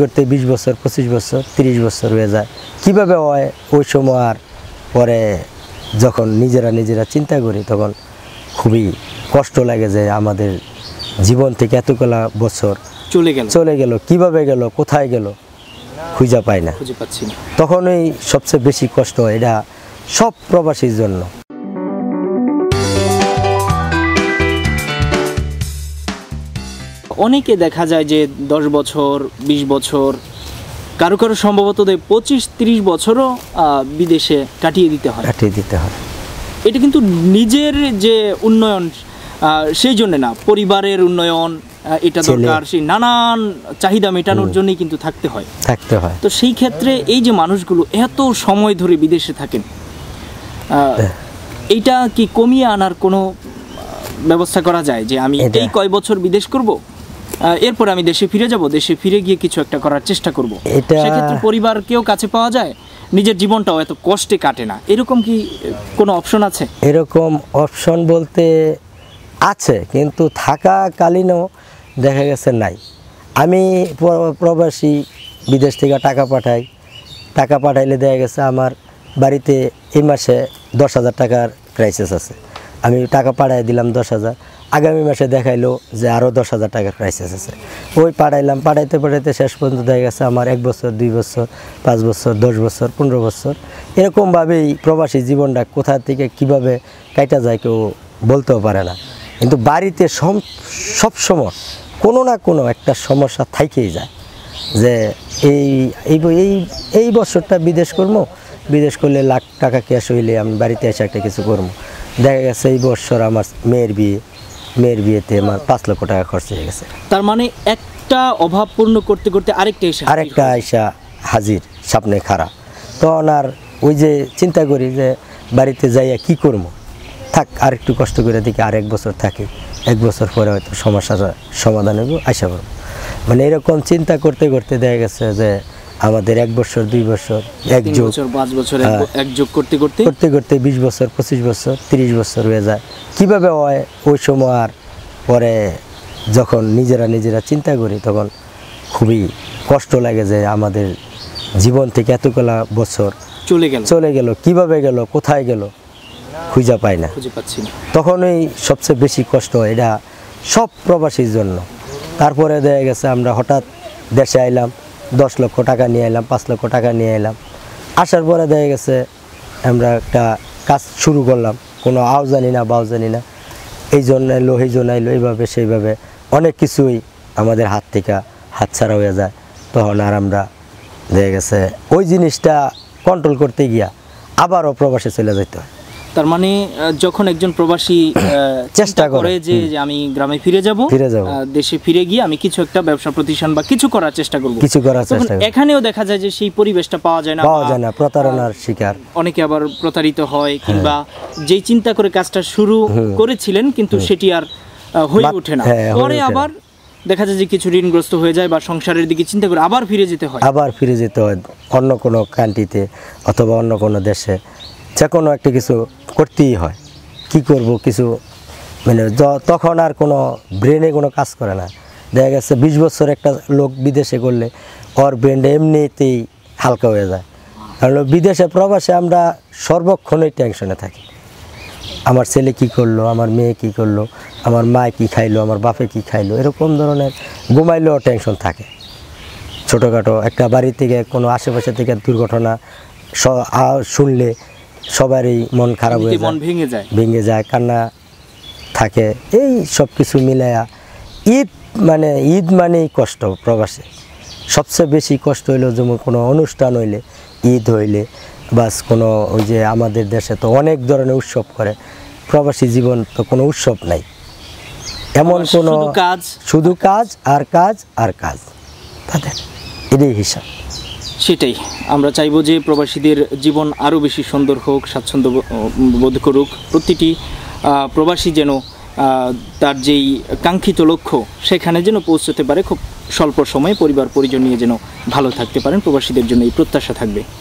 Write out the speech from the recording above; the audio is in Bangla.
করতে করতে ২০ বছর পঁচিশ বছর ৩০ বছর হয়ে যায় কিভাবে হয় ওই সময় আর পরে যখন নিজেরা নিজেরা চিন্তা করি তখন খুবই কষ্ট লাগে যে আমাদের জীবন থেকে এতগুলা বছর চলে গেল চলে গেল কিভাবে গেল কোথায় গেল খুঁজা পাই না তখন ওই সবচেয়ে বেশি কষ্ট এটা সব প্রবাসীর জন্য অনেকে দেখা যায় যে দশ বছর ২০ বছর কারো কারো সম্ভবত পঁচিশ ত্রিশ বছরও বিদেশে কাটিয়ে দিতে হয় কাটিয়ে দিতে হয় এটা কিন্তু নিজের যে উন্নয়ন সেই জন্য না পরিবারের উন্নয়ন এটা দরকার সেই নানান চাহিদা মেটানোর জন্যই কিন্তু থাকতে হয় থাকতে হয় তো সেই ক্ষেত্রে এই যে মানুষগুলো এত সময় ধরে বিদেশে থাকেন হ্যাঁ। এইটা কি কমিয়ে আনার কোনো ব্যবস্থা করা যায় যে আমি এই কয় বছর বিদেশ করব এরপর আমি দেশে ফিরে যাব দেশে ফিরে গিয়ে কিছু একটা করার চেষ্টা করব সেক্ষেত্রে পরিবারকেও কাছে পাওয়া যায় নিজের জীবনটাও এত কষ্টে কাটে না এরকম কি কোনো অপশন আছে এরকম অপশন বলতে আছে কিন্তু থাকাকালীনও দেখা গেছে নাই আমি প্রবাসী বিদেশ থেকে টাকা পাঠাই টাকা পাঠাইলে দেখা গেছে আমার বাড়িতে এই মাসে দশ হাজার টাকার ক্রাইসিস আছে আমি টাকা পাঠাই দিলাম দশ হাজার আগামী মাসে দেখাইলো যে আরও দশ হাজার টাকার ক্রাইসিস আছে ওই পাঠাইলাম পাঠাইতে পাঠাইতে শেষ পর্যন্ত দেখা গেছে আমার এক বছর দুই বছর পাঁচ বছর দশ বছর পনেরো বছর এরকমভাবেই প্রবাসী জীবনটা কোথা থেকে কিভাবে কাটা যায় কেউ বলতেও পারে না কিন্তু বাড়িতে সব সময় কোনো না কোনো একটা সমস্যা থাইকেই যায় যে এই এই এই বছরটা বিদেশ করবো বিদেশ করলে লাখ টাকা ক্যাশ হইলে আমি বাড়িতে এসে একটা কিছু করবো দেখা গেছে এই বছর আমার মেয়ের বিয়ে মেয়ের বিয়েতে আমার পাঁচ লক্ষ টাকা খরচ হয়ে গেছে তার মানে একটা অভাব পূর্ণ করতে করতে আরেকটা এসে আরেকটা আয়সা হাজির সামনে খাড়া তো ওনার ওই যে চিন্তা করি যে বাড়িতে যাইয়া কি করবো থাক আর একটু কষ্ট করে দেখি আর এক বছর থাকি এক বছর পরে হয়তো সমস্যার সমাধান আসা করবো মানে এরকম চিন্তা করতে করতে দেখা গেছে যে আমাদের এক বছর দুই বছর এক যোগ পাঁচ বছর এক যোগ হ্যাঁ। করতে করতে করতে করতে বিশ বছর পঁচিশ বছর তিরিশ বছর হয়ে যায় কিভাবে হয় ওই সময় আর পরে যখন নিজেরা নিজেরা চিন্তা করি তখন খুবই কষ্ট লাগে যে আমাদের জীবন থেকে এতগুলা বছর চলে গেল চলে গেল কিভাবে গেল কোথায় গেল খুঁজে পাই না তখনই সবচেয়ে বেশি কষ্ট এটা সব প্রবাসীর জন্য তারপরে দেখা গেছে আমরা হঠাৎ দেশে আইলাম দশ লক্ষ টাকা নিয়ে এলাম পাঁচ লক্ষ টাকা নিয়ে এলাম আসার পরে দেখা গেছে আমরা একটা কাজ শুরু করলাম কোনো আও জানি না বাও জানি না এই জন্য এলো এই জন্য এলো এইভাবে সেইভাবে অনেক কিছুই আমাদের হাত থেকে হাতছাড়া হয়ে যায় তখন আর আমরা দেখা গেছে ওই জিনিসটা কন্ট্রোল করতে গিয়া আবারও প্রবাসে চলে যেতে হয় তার মানে যখন একজন প্রবাসী চেষ্টা করে যে আমি গ্রামে ফিরে যাব ফিরে যাব দেশে ফিরে গিয়ে আমি কিছু একটা ব্যবসা প্রতিষ্ঠান বা কিছু করার চেষ্টা করব কিছু করার চেষ্টা করব এখানেও দেখা যায় যে সেই পরিবেশটা পাওয়া যায় না পাওয়া যায় না প্রতারণার শিকার অনেকে আবার প্রতারিত হয় হ্যাঁ। কিংবা যেই চিন্তা করে কাজটা শুরু হ্যাঁ। করেছিলেন কিন্তু হ্যাঁ। সেটি আর হয়ে ওঠে না পরে আবার দেখা যায় যে কিছু ঋণগ্রস্ত হয়ে যায় বা সংসারের দিকে চিন্তা করে আবার ফিরে যেতে হয় আবার ফিরে যেতে হয় অন্য কোনো কান্ট্রিতে অথবা অন্য কোনো দেশে যে কোনো একটা কিছু করতেই হয় কি করব কিছু মানে তখন আর কোনো ব্রেনে কোনো কাজ করে না দেখা গেছে বিশ বছর একটা লোক বিদেশে করলে ওর ব্রেনটা এমনিতেই হালকা হয়ে যায় কারণ বিদেশে প্রবাসে আমরা সর্বক্ষণই টেনশনে থাকি আমার ছেলে কি করলো আমার মেয়ে কি করলো আমার মা কি খাইলো আমার বাপে কি খাইলো এরকম ধরনের ঘুমাইলেও টেনশন থাকে ছোটোখাটো একটা বাড়ি থেকে কোনো আশেপাশে থেকে দুর্ঘটনা শুনলে সবারই মন খারাপ হয়ে ভেঙে যায় ভেঙে যায় কান্না থাকে এই সব কিছু মিলায়া ঈদ মানে ঈদ মানেই কষ্ট প্রবাসে সবচেয়ে বেশি কষ্ট হইলো যেমন কোনো অনুষ্ঠান হইলে ঈদ হইলে বাস কোনো ওই যে আমাদের দেশে তো অনেক ধরনের উৎসব করে প্রবাসী জীবন তো কোনো উৎসব নাই এমন কোনো কাজ শুধু কাজ আর কাজ আর কাজ তাদের এটাই হিসাব সেটাই আমরা চাইব যে প্রবাসীদের জীবন আরও বেশি সুন্দর হোক স্বাচ্ছন্দ্য বোধ করুক প্রতিটি প্রবাসী যেন তার যেই কাঙ্ক্ষিত লক্ষ্য সেখানে যেন পৌঁছতে পারে খুব স্বল্প সময়ে পরিবার পরিজন নিয়ে যেন ভালো থাকতে পারেন প্রবাসীদের জন্য এই প্রত্যাশা থাকবে